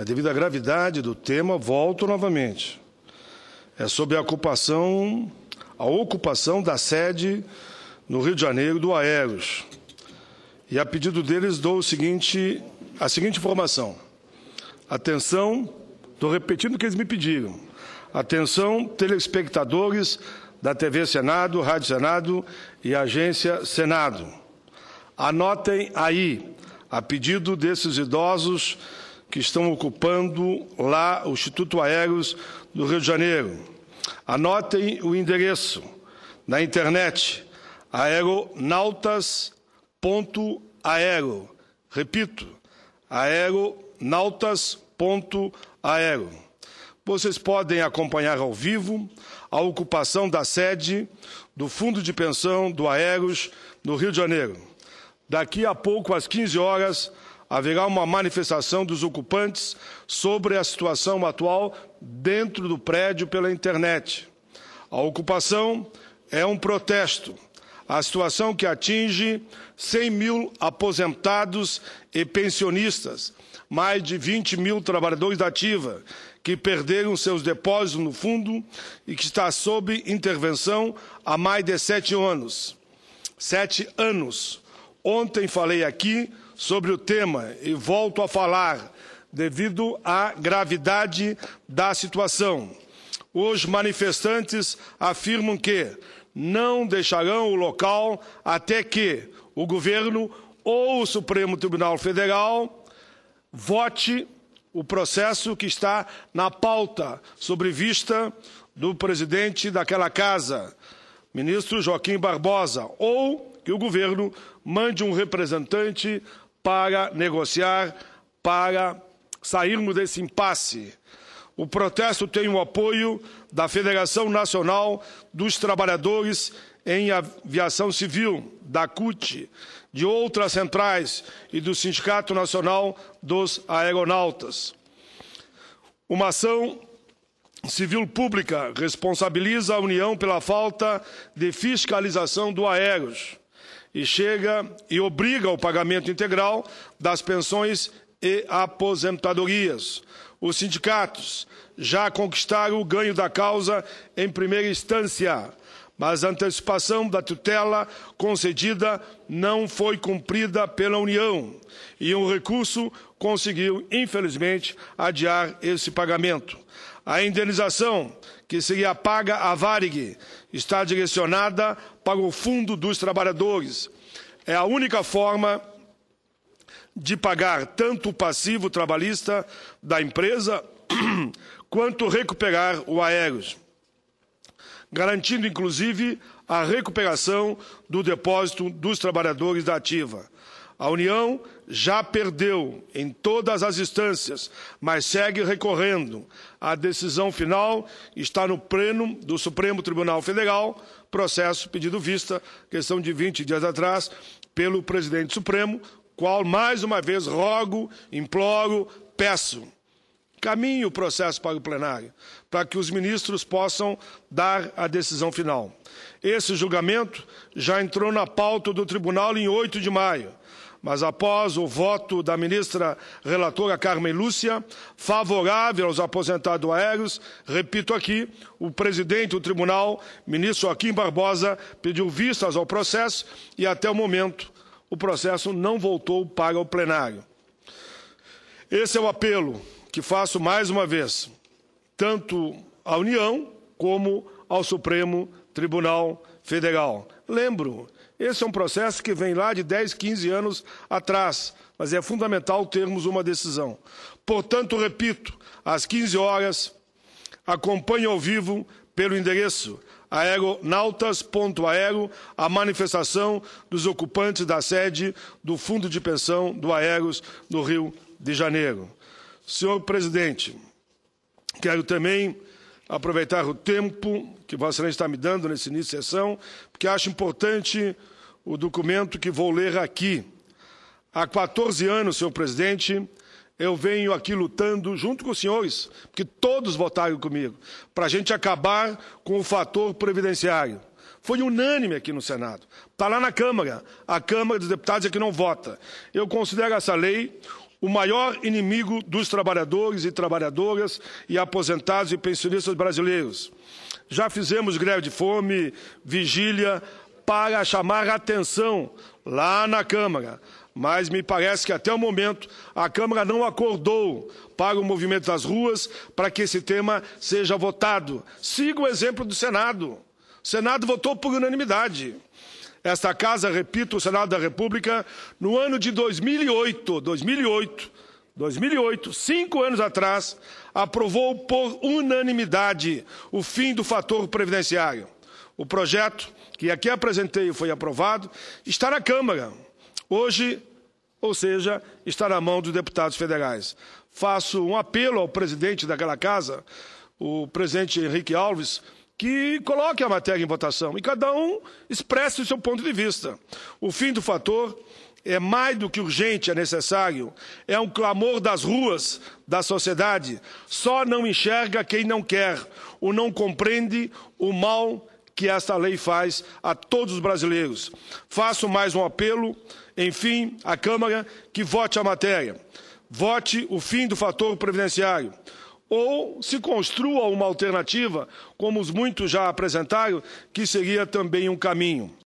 Mas devido à gravidade do tema, volto novamente. É sobre a ocupação, a ocupação da sede no Rio de Janeiro do Aeros. E a pedido deles dou o seguinte, a seguinte informação. Atenção, estou repetindo o que eles me pediram. Atenção, telespectadores da TV Senado, Rádio Senado e Agência Senado. Anotem aí, a pedido desses idosos que estão ocupando lá o Instituto Aéreos do Rio de Janeiro. Anotem o endereço na internet aeronautas.aero. Repito, aeronautas.aero. Vocês podem acompanhar ao vivo a ocupação da sede do Fundo de Pensão do Aeros no Rio de Janeiro. Daqui a pouco, às 15 horas, haverá uma manifestação dos ocupantes sobre a situação atual dentro do prédio pela internet. A ocupação é um protesto. A situação que atinge 100 mil aposentados e pensionistas, mais de 20 mil trabalhadores da ativa, que perderam seus depósitos no fundo e que está sob intervenção há mais de sete anos. Sete anos. Ontem falei aqui sobre o tema e volto a falar devido à gravidade da situação. Os manifestantes afirmam que não deixarão o local até que o governo ou o Supremo Tribunal Federal vote o processo que está na pauta sobre vista do presidente daquela casa, ministro Joaquim Barbosa, ou que o governo mande um representante para negociar, para sairmos desse impasse. O protesto tem o apoio da Federação Nacional dos Trabalhadores em Aviação Civil, da CUT, de outras centrais e do Sindicato Nacional dos Aeronautas. Uma ação civil pública responsabiliza a União pela falta de fiscalização do Aeros e chega e obriga o pagamento integral das pensões e aposentadorias. Os sindicatos já conquistaram o ganho da causa em primeira instância, mas a antecipação da tutela concedida não foi cumprida pela União e um recurso conseguiu, infelizmente, adiar esse pagamento. A indenização, que seria paga à Varig, está direcionada para o Fundo dos Trabalhadores. É a única forma de pagar tanto o passivo trabalhista da empresa quanto recuperar o Aeros, garantindo inclusive a recuperação do depósito dos trabalhadores da ativa. A União já perdeu em todas as instâncias, mas segue recorrendo. A decisão final está no pleno do Supremo Tribunal Federal, processo pedido vista, questão de 20 dias atrás, pelo presidente Supremo, qual mais uma vez rogo, imploro, peço. Caminhe o processo para o plenário, para que os ministros possam dar a decisão final. Esse julgamento já entrou na pauta do tribunal em 8 de maio mas após o voto da ministra relatora Carmen Lúcia, favorável aos aposentados aéreos, repito aqui, o presidente do tribunal, ministro Joaquim Barbosa, pediu vistas ao processo e até o momento o processo não voltou para o plenário. Esse é o apelo que faço mais uma vez, tanto à União como ao Supremo Tribunal Federal. Lembro esse é um processo que vem lá de 10, 15 anos atrás, mas é fundamental termos uma decisão. Portanto, repito, às 15 horas, acompanhe ao vivo pelo endereço aeronautas.aero a manifestação dos ocupantes da sede do Fundo de Pensão do Aeros no Rio de Janeiro. Senhor presidente, quero também aproveitar o tempo que Vossa Excelência está me dando nesse início de sessão, porque acho importante o documento que vou ler aqui. Há 14 anos, senhor presidente, eu venho aqui lutando junto com os senhores, porque todos votaram comigo, para a gente acabar com o fator previdenciário. Foi unânime aqui no Senado. Está lá na Câmara. A Câmara dos Deputados é que não vota. Eu considero essa lei o maior inimigo dos trabalhadores e trabalhadoras e aposentados e pensionistas brasileiros. Já fizemos greve de fome, vigília, para chamar atenção lá na Câmara, mas me parece que até o momento a Câmara não acordou para o movimento das ruas para que esse tema seja votado. Siga o exemplo do Senado. O Senado votou por unanimidade. Esta casa, repito, o Senado da República, no ano de 2008, 2008, 2008, cinco anos atrás, aprovou por unanimidade o fim do fator previdenciário. O projeto que aqui apresentei e foi aprovado está na Câmara. Hoje, ou seja, está na mão dos deputados federais. Faço um apelo ao presidente daquela casa, o presidente Henrique Alves, que coloque a matéria em votação e cada um expresse o seu ponto de vista. O fim do fator é mais do que urgente, é necessário, é um clamor das ruas, da sociedade. Só não enxerga quem não quer, ou não compreende o mal que esta lei faz a todos os brasileiros. Faço mais um apelo, enfim, à Câmara que vote a matéria. Vote o fim do fator previdenciário ou se construa uma alternativa, como os muitos já apresentaram, que seria também um caminho.